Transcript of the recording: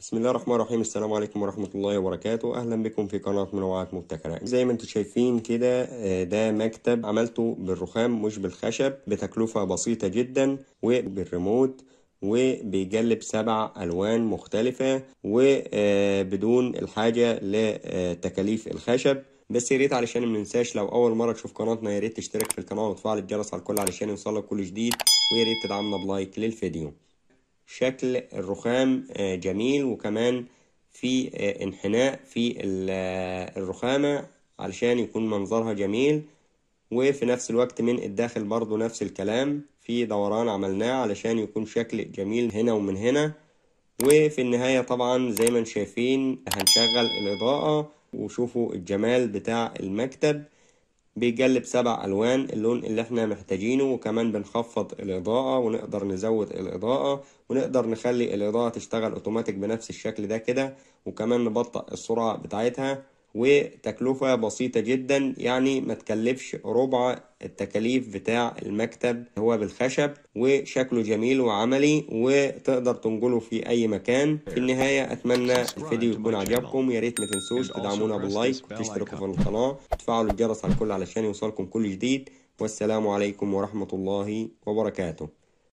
بسم الله الرحمن الرحيم السلام عليكم ورحمة الله وبركاته أهلا بكم في قناة منوعات مبتكرة زي ما انتم شايفين كده آه، ده مكتب عملته بالرخام مش بالخشب بتكلفة بسيطة جدا وبالريموت وبيجلب سبع ألوان مختلفة وبدون آه، الحاجة لتكاليف الخشب بس يا ريت علشان ما ننساش لو اول مره تشوف قناتنا يا ريت تشترك في القناه وتفعل الجرس على الكل علشان يوصلك كل جديد ويا ريت تدعمنا بلايك للفيديو شكل الرخام آه، جميل وكمان في آه، انحناء في آه، الرخامة علشان يكون منظرها جميل وفي نفس الوقت من الداخل برضو نفس الكلام في دوران عملناه علشان يكون شكل جميل هنا ومن هنا وفي النهاية طبعا زي ما شايفين هنشغل الإضاءة وشوفوا الجمال بتاع المكتب بيجلب سبع ألوان اللون اللي احنا محتاجينه وكمان بنخفض الإضاءة ونقدر نزود الإضاءة ونقدر نخلي الإضاءة تشتغل أوتوماتيك بنفس الشكل ده كده وكمان نبطئ السرعة بتاعتها وتكلفة بسيطة جدا يعني ما تكلفش ربع التكاليف بتاع المكتب هو بالخشب وشكله جميل وعملي وتقدر تنقله في اي مكان في النهاية اتمنى الفيديو يكون عجبكم يا ريت ما تنسوش تدعمونا باللايك وتشتركوا في القناة وتفعلوا الجرس على الكل علشان يوصلكم كل جديد والسلام عليكم ورحمة الله وبركاته